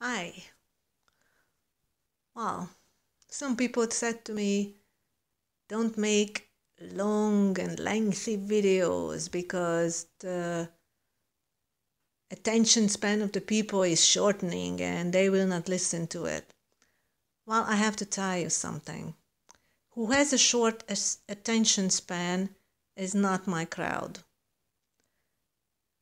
I. well, Some people said to me, don't make long and lengthy videos because the attention span of the people is shortening and they will not listen to it. Well, I have to tell you something. Who has a short attention span is not my crowd.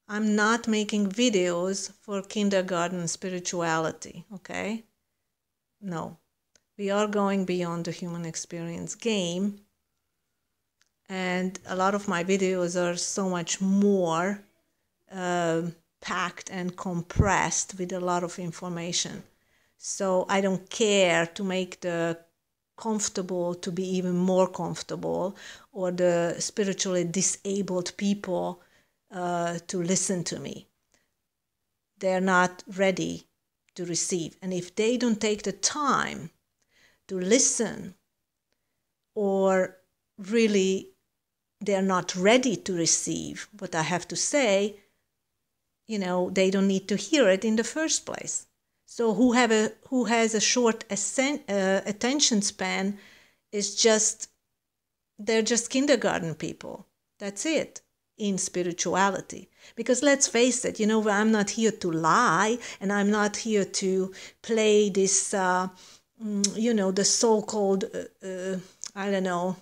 I'm not making videos for kindergarten spirituality, okay? No. We are going beyond the human experience game. And a lot of my videos are so much more uh, packed and compressed with a lot of information. So I don't care to make the comfortable to be even more comfortable or the spiritually disabled people uh, to listen to me. They're not ready to receive. And if they don't take the time to listen, or really they're not ready to receive what I have to say, you know, they don't need to hear it in the first place. So who have a who has a short uh, attention span is just they're just kindergarten people. That's it in spirituality. Because let's face it, you know, I'm not here to lie and I'm not here to play this, uh, mm, you know, the so called, uh, uh, I don't know,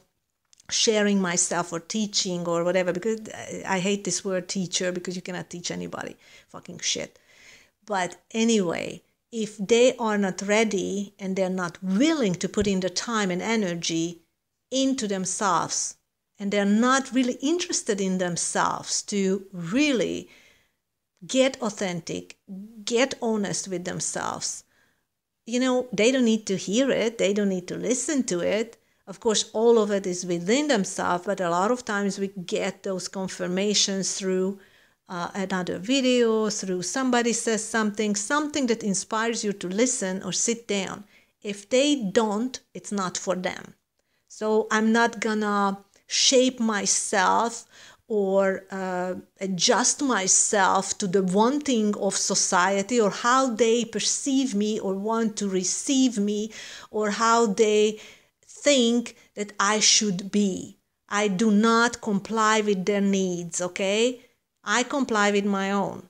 sharing myself or teaching or whatever. Because uh, I hate this word teacher because you cannot teach anybody fucking shit. But anyway, if they are not ready and they're not willing to put in the time and energy into themselves and they're not really interested in themselves to really get authentic, get honest with themselves. You know, they don't need to hear it, they don't need to listen to it. Of course, all of it is within themselves, but a lot of times we get those confirmations through uh, another video, through somebody says something, something that inspires you to listen or sit down. If they don't, it's not for them. So I'm not gonna shape myself or uh, adjust myself to the wanting of society or how they perceive me or want to receive me or how they think that I should be. I do not comply with their needs, okay? I comply with my own.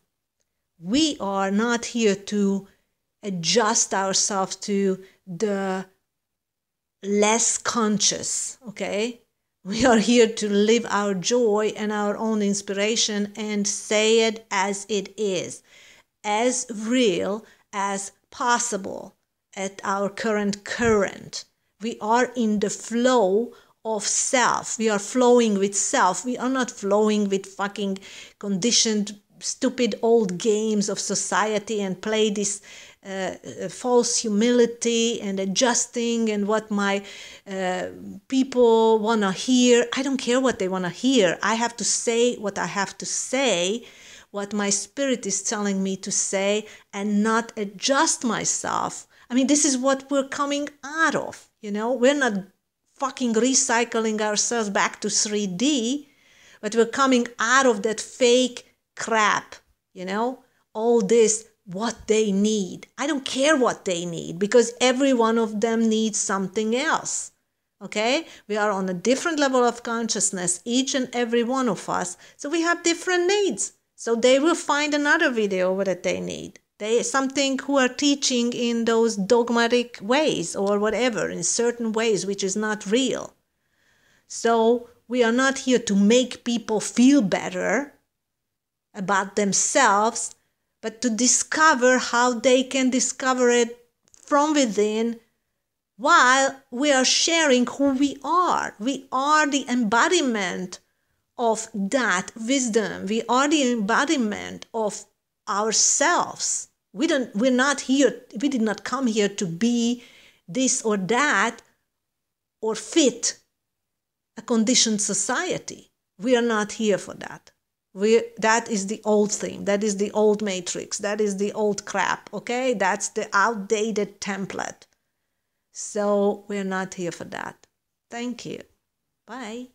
We are not here to adjust ourselves to the less conscious, okay? We are here to live our joy and our own inspiration and say it as it is, as real as possible at our current current. We are in the flow of self. We are flowing with self. We are not flowing with fucking conditioned, stupid old games of society and play this uh, uh, false humility and adjusting and what my uh, people want to hear. I don't care what they want to hear. I have to say what I have to say, what my spirit is telling me to say, and not adjust myself. I mean, this is what we're coming out of. You know, we're not fucking recycling ourselves back to 3D, but we're coming out of that fake crap, you know, all this what they need. I don't care what they need because every one of them needs something else. Okay? We are on a different level of consciousness, each and every one of us. So we have different needs. So they will find another video that they need. They something who are teaching in those dogmatic ways or whatever, in certain ways which is not real. So we are not here to make people feel better about themselves but to discover how they can discover it from within while we are sharing who we are. We are the embodiment of that wisdom. We are the embodiment of ourselves. We don't we're not here we did not come here to be this or that or fit a conditioned society. We are not here for that we that is the old thing that is the old matrix that is the old crap okay that's the outdated template so we're not here for that thank you bye